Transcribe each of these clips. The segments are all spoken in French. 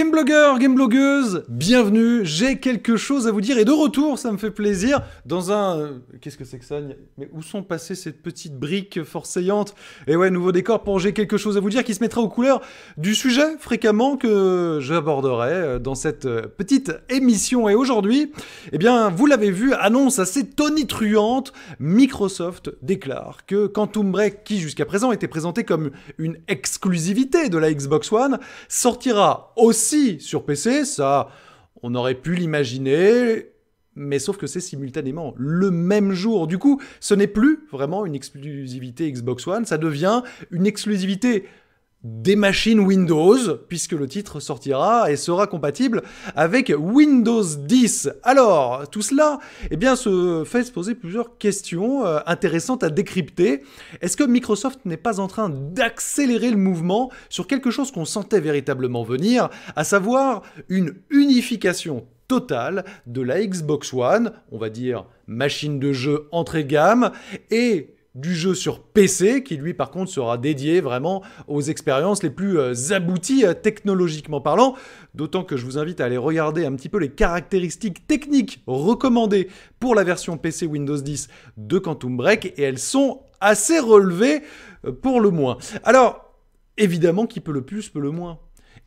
Game blogueur, game blogueuse, bienvenue. J'ai quelque chose à vous dire et de retour, ça me fait plaisir. Dans un, euh, qu'est-ce que c'est que ça Mais où sont passées ces petites briques forceillantes Et eh ouais, nouveau décor pour j'ai quelque chose à vous dire qui se mettra aux couleurs du sujet fréquemment que j'aborderai euh, dans cette euh, petite émission. Et aujourd'hui, eh bien, vous l'avez vu, annonce assez tonitruante. Microsoft déclare que Quantum Break, qui jusqu'à présent était présenté comme une exclusivité de la Xbox One, sortira aussi si sur PC, ça, on aurait pu l'imaginer, mais sauf que c'est simultanément le même jour. Du coup, ce n'est plus vraiment une exclusivité Xbox One, ça devient une exclusivité des machines Windows, puisque le titre sortira et sera compatible avec Windows 10. Alors, tout cela, eh bien, se fait se poser plusieurs questions euh, intéressantes à décrypter. Est-ce que Microsoft n'est pas en train d'accélérer le mouvement sur quelque chose qu'on sentait véritablement venir, à savoir une unification totale de la Xbox One, on va dire machine de jeu entrée gamme, et du jeu sur PC, qui lui par contre sera dédié vraiment aux expériences les plus euh, abouties euh, technologiquement parlant, d'autant que je vous invite à aller regarder un petit peu les caractéristiques techniques recommandées pour la version PC Windows 10 de Quantum Break, et elles sont assez relevées euh, pour le moins. Alors, évidemment, qui peut le plus peut le moins.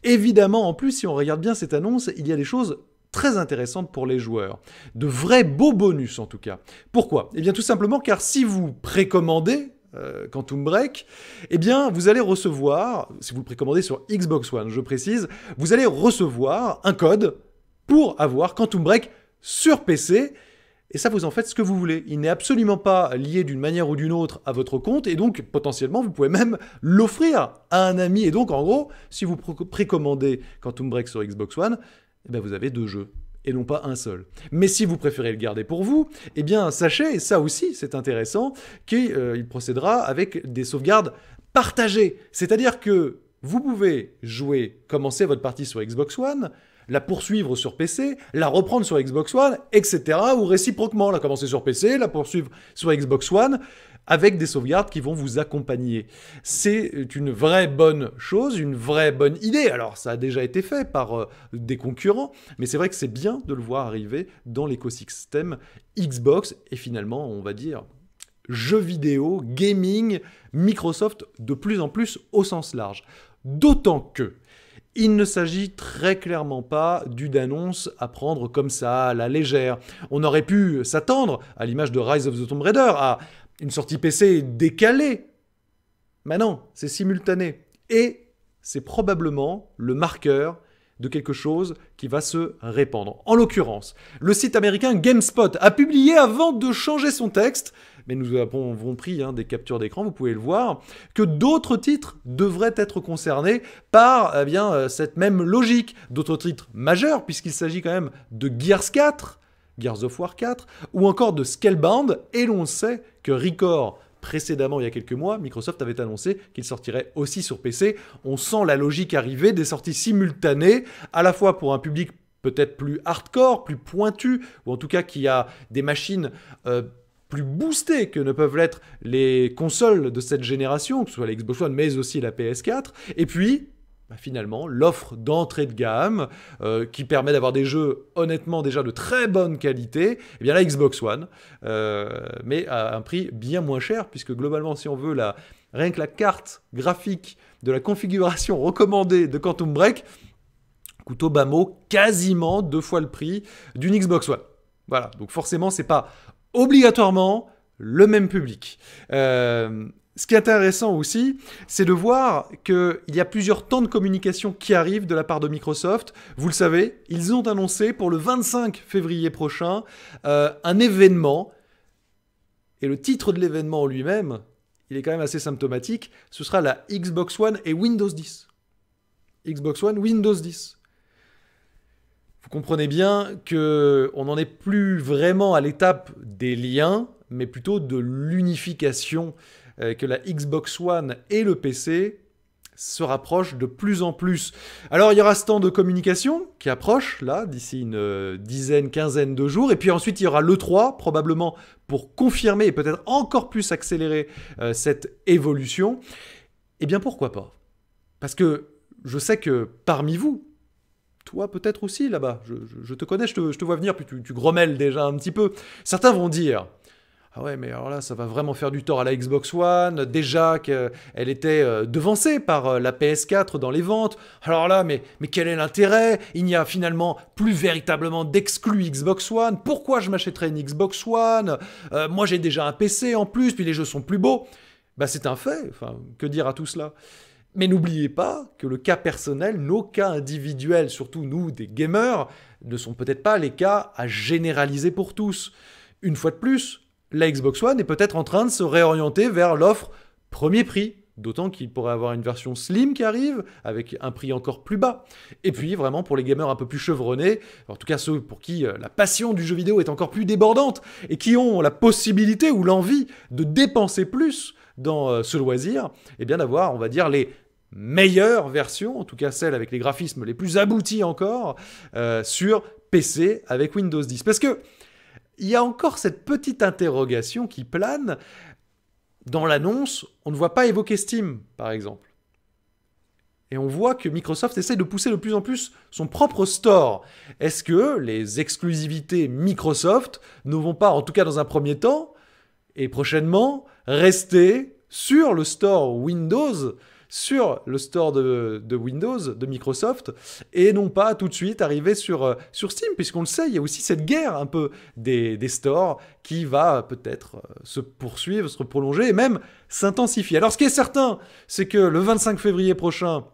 Évidemment, en plus, si on regarde bien cette annonce, il y a des choses très intéressante pour les joueurs. De vrais beaux bonus en tout cas. Pourquoi Eh bien tout simplement car si vous précommandez euh, Quantum Break, eh bien vous allez recevoir, si vous le précommandez sur Xbox One je précise, vous allez recevoir un code pour avoir Quantum Break sur PC. Et ça, vous en faites ce que vous voulez. Il n'est absolument pas lié d'une manière ou d'une autre à votre compte, et donc potentiellement, vous pouvez même l'offrir à un ami. Et donc, en gros, si vous précommandez Quantum Break sur Xbox One, eh ben, vous avez deux jeux et non pas un seul. Mais si vous préférez le garder pour vous, eh bien sachez, ça aussi c'est intéressant, qu'il euh, procédera avec des sauvegardes partagées. C'est-à-dire que vous pouvez jouer, commencer votre partie sur Xbox One, la poursuivre sur PC, la reprendre sur Xbox One, etc. Ou réciproquement, la commencer sur PC, la poursuivre sur Xbox One avec des sauvegardes qui vont vous accompagner. C'est une vraie bonne chose, une vraie bonne idée. Alors ça a déjà été fait par euh, des concurrents, mais c'est vrai que c'est bien de le voir arriver dans l'écosystème Xbox et finalement, on va dire, jeux vidéo, gaming, Microsoft de plus en plus au sens large. D'autant que il ne s'agit très clairement pas d'une annonce à prendre comme ça, à la légère. On aurait pu s'attendre, à l'image de Rise of the Tomb Raider, à une sortie PC décalée. Mais non, c'est simultané. Et c'est probablement le marqueur de quelque chose qui va se répandre. En l'occurrence, le site américain GameSpot a publié avant de changer son texte, mais nous avons pris hein, des captures d'écran, vous pouvez le voir, que d'autres titres devraient être concernés par eh bien, euh, cette même logique. D'autres titres majeurs, puisqu'il s'agit quand même de Gears 4, Gears of War 4, ou encore de Scalebound, et l'on sait que Record, précédemment il y a quelques mois, Microsoft avait annoncé qu'il sortirait aussi sur PC. On sent la logique arriver des sorties simultanées, à la fois pour un public peut-être plus hardcore, plus pointu, ou en tout cas qui a des machines... Euh, plus boostées que ne peuvent l'être les consoles de cette génération, que ce soit l'Xbox One, mais aussi la PS4. Et puis, bah, finalement l'offre d'entrée de gamme euh, qui permet d'avoir des jeux honnêtement déjà de très bonne qualité, eh bien la Xbox One, euh, mais à un prix bien moins cher, puisque globalement si on veut la, rien que la carte graphique de la configuration recommandée de Quantum Break, coûte au bas mot quasiment deux fois le prix d'une Xbox One. Voilà, donc forcément c'est pas obligatoirement le même public. Euh, ce qui est intéressant aussi, c'est de voir qu'il y a plusieurs temps de communication qui arrivent de la part de Microsoft. Vous le savez, ils ont annoncé pour le 25 février prochain euh, un événement. Et le titre de l'événement en lui-même, il est quand même assez symptomatique, ce sera la Xbox One et Windows 10. Xbox One, Windows 10. Vous comprenez bien que on n'en est plus vraiment à l'étape des liens, mais plutôt de l'unification euh, que la Xbox One et le PC se rapprochent de plus en plus. Alors il y aura ce temps de communication qui approche, là, d'ici une euh, dizaine, quinzaine de jours, et puis ensuite il y aura l'E3, probablement pour confirmer et peut-être encore plus accélérer euh, cette évolution. Eh bien pourquoi pas Parce que je sais que parmi vous, toi peut-être aussi là-bas, je, te connais, je te, vois venir, puis tu grommelles déjà un petit peu, certains vont dire ah ouais, mais alors là, ça va vraiment faire du tort à la Xbox One, déjà qu'elle était euh, devancée par euh, la PS4 dans les ventes, alors là, mais, mais quel est l'intérêt Il n'y a finalement plus véritablement d'exclus Xbox One, pourquoi je m'achèterais une Xbox One euh, Moi j'ai déjà un PC en plus, puis les jeux sont plus beaux. Bah c'est un fait, enfin, que dire à tout cela mais n'oubliez pas que le cas personnel, nos cas individuels, surtout nous des gamers, ne sont peut-être pas les cas à généraliser pour tous. Une fois de plus, la Xbox One est peut-être en train de se réorienter vers l'offre premier prix. D'autant qu'il pourrait avoir une version slim qui arrive, avec un prix encore plus bas. Et puis vraiment pour les gamers un peu plus chevronnés, en tout cas ceux pour qui euh, la passion du jeu vidéo est encore plus débordante, et qui ont la possibilité ou l'envie de dépenser plus dans euh, ce loisir, et eh bien d'avoir, on va dire, les meilleures versions, en tout cas celles avec les graphismes les plus aboutis encore, euh, sur PC avec Windows 10. Parce que il y a encore cette petite interrogation qui plane. Dans l'annonce, on ne voit pas évoquer Steam, par exemple. Et on voit que Microsoft essaie de pousser de plus en plus son propre store. Est-ce que les exclusivités Microsoft ne vont pas, en tout cas dans un premier temps, et prochainement, rester sur le store Windows sur le store de, Windows, de Microsoft, et non pas tout de suite arriver sur, euh, sur Steam, puisqu'on le sait, il y a aussi cette guerre un peu des, stores qui va peut-être euh, se poursuivre, se prolonger et même s'intensifier. Alors ce qui est certain, c'est que le 25 février prochain,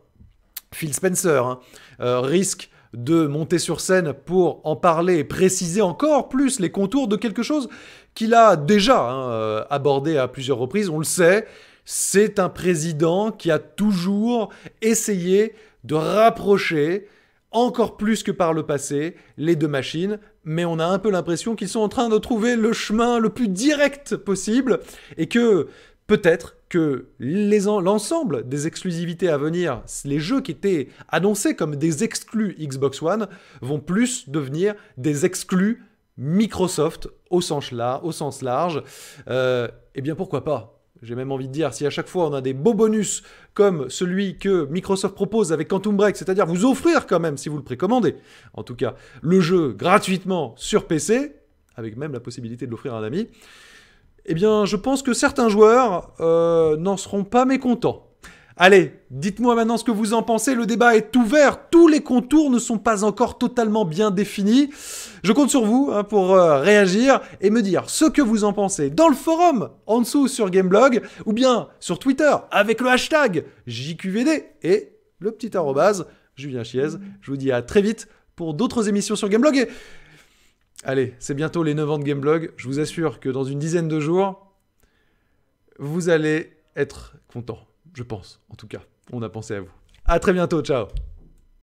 Phil Spencer hein, euh, risque de monter sur scène pour en parler et préciser encore plus les contours de quelque chose qu'il a déjà hein, abordé à plusieurs reprises. On le sait, c'est un président qui a toujours essayé de rapprocher encore plus que par le passé les deux machines, mais on a un peu l'impression qu'ils sont en train de trouver le chemin le plus direct possible et que peut-être que l'ensemble des exclusivités à venir, les jeux qui étaient annoncés comme des exclus Xbox One, vont plus devenir des exclus Microsoft au sens, là, au sens large. Euh, eh bien pourquoi pas j'ai même envie de dire, si à chaque fois on a des beaux bonus comme celui que Microsoft propose avec Quantum Break, c'est-à-dire vous offrir quand même, si vous le précommandez, en tout cas, le jeu gratuitement sur PC, avec même la possibilité de l'offrir à un ami, eh bien je pense que certains joueurs euh, n'en seront pas mécontents. Allez, dites-moi maintenant ce que vous en pensez. Le débat est ouvert. Tous les contours ne sont pas encore totalement bien définis. Je compte sur vous hein, pour euh, réagir et me dire ce que vous en pensez dans le forum en dessous sur Gameblog ou bien sur Twitter avec le hashtag JQVD et le petit arrobase Julien Chiez. Je vous dis à très vite pour d'autres émissions sur Gameblog. Allez, c'est bientôt les 9 ans de Gameblog. Je vous assure que dans une dizaine de jours, vous allez être content. Je pense, en tout cas. On a pensé à vous. À très bientôt, ciao